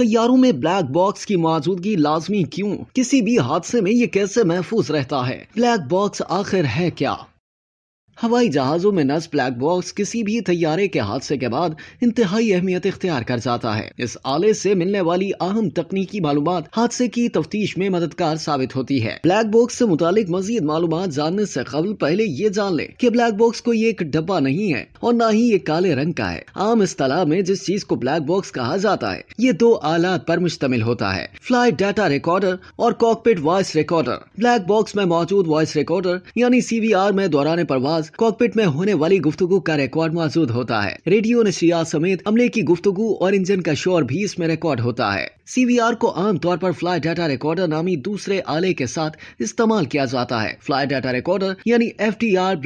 तैयारों में black box की मौजूदगी लाजमी क्यों किसी भी हादसे में ये कैसे महफूज रहता है ब्लैक बॉक्स आखिर है क्या हवाई जहाज़ों में नस ब्लैक बॉक्स किसी भी तैयारे के हादसे के बाद इंतहाई अहमियत इख्तियार कर जाता है इस आले से मिलने वाली अहम तकनीकी मालूम हादसे की तफ्तीश में मददगार साबित होती है ब्लैक बॉक्स ऐसी मुतालिक मजीद मालूम जानने ऐसी कबल पहले ये जान ले की ब्लैक बॉक्स कोई एक डब्बा नहीं है और न ही ये काले रंग का है आम तलाब में जिस चीज को ब्लैक बॉक्स कहा जाता है ये दो आलात पर मुश्तमिल होता है फ्लाइट डाटा रिकॉर्डर और cockpit voice recorder black box में मौजूद वॉइस रिकॉर्डर यानी सी वी आर में दौरान परवाज कॉकपिट में होने वाली गुफ्तगु का रिकॉर्ड मौजूद होता है रेडियो नशिया समेत अमले की गुफ्तगु और इंजन का शोर भी इसमें रिकॉर्ड होता है सीवीआर को आमतौर पर फ्लाई डाटा रिकॉर्डर नामी दूसरे आले के साथ इस्तेमाल किया जाता है फ्लाई डाटा रिकॉर्डर यानी एफ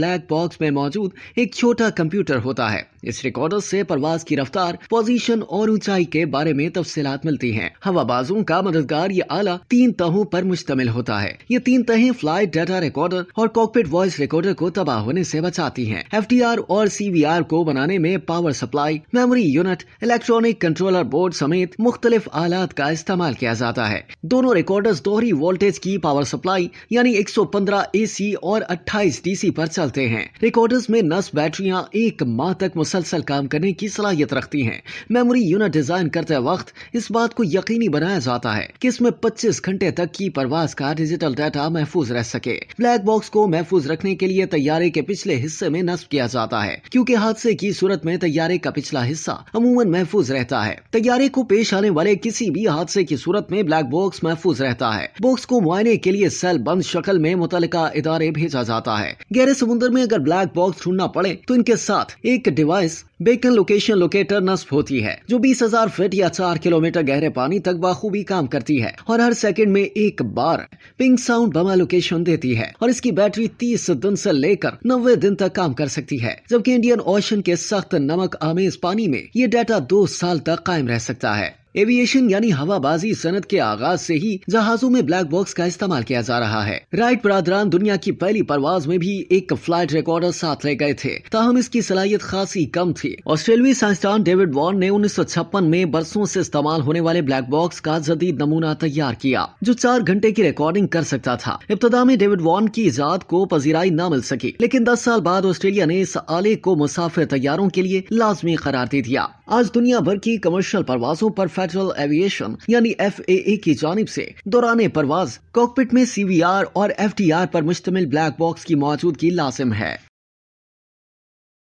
ब्लैक बॉक्स में मौजूद एक छोटा कंप्यूटर होता है इस रिकॉर्डर से परवाज की रफ्तार पोजीशन और ऊंचाई के बारे में तफसीत मिलती हैं। हवाबाजों का मददगार ये आला तीन तहों पर मुश्तमिल होता है ये तीन तहें फ्लाइट डाटा रिकॉर्डर और कॉकपिट वॉइस रिकॉर्डर को तबाह होने से बचाती हैं। एफ और सी को बनाने में power supply memory unit electronic controller board समेत मुख्तलिफ आलात का इस्तेमाल किया जाता है दोनों रिकॉर्डर्स दोहरी वोल्टेज की पावर सप्लाई यानी 115 एसी और 28 डीसी पर चलते हैं रिकॉर्डर्स में नस बैटरियां एक माह तक मुसलसल काम करने की सलाहियत रखती हैं मेमोरी यूनिट डिजाइन करते वक्त इस बात को यकीनी बनाया जाता है कि इसमें 25 घंटे तक की परवाज का डिजिटल डाटा महफूज रह सके ब्लैक बॉक्स को महफूज रखने के लिए तैयारे के पिछले हिस्से में नस्ब किया जाता है क्यूँकी हादसे की सूरत में तैयारे का पिछला हिस्सा अमूमन महफूज रहता है तैयारे को पेश आने वाले किसी भी भी हादसे की सूरत में ब्लैक बॉक्स महफूज रहता है बॉक्स को मुआयने के लिए सेल बंद शक्ल में मुतल इदारे भेजा जाता है गहरे समुद्र में अगर ब्लैक बॉक्स ढूंढना पड़े तो इनके साथ एक डिवाइस बेकन लोकेशन लोकेटर नस्ब होती है जो बीस हजार फीट या चार किलोमीटर गहरे पानी तक बाखूबी काम करती है और हर सेकंड में एक बार पिंक साउंड बमा लोकेशन देती है और इसकी बैटरी तीस दिन से लेकर नब्बे दिन तक काम कर सकती है जबकि इंडियन ओशन के सख्त नमक आमेज पानी में ये डाटा दो साल तक कायम रह सकता है एविएशन यानी हवाबाजी सनत के आगाज से ही जहाजों में ब्लैक बॉक्स का इस्तेमाल किया जा रहा है राइट बरादरान दुनिया की पहली परवाज में भी एक फ्लाइट रिकॉर्डर साथ ले गए थे ताहम इसकी सलाहियत खासी कम थी ऑस्ट्रेलियाई साइंसदान डेविड वॉर्न ने उन्नीस में बरसों से इस्तेमाल होने वाले ब्लैक बॉक्स का जदीद नमूना तैयार किया जो चार घंटे की रिकॉर्डिंग कर सकता था इब्तदा में डेविड वॉर्न की ईजाद को पजीराई न मिल सकी लेकिन दस साल बाद ऑस्ट्रेलिया ने इस आले को मुसाफिर तैयारों के लिए लाजमी करार दे दिया आज दुनिया भर की कमर्शियल परवाजों पर फेडरल एविएशन यानी एफ की जानब से दौरान परवाज कॉकपिट में सी वी आर और एफ टी आर पर मुश्तमिल ब्लैक बॉक्स की मौजूदगी लाजिम है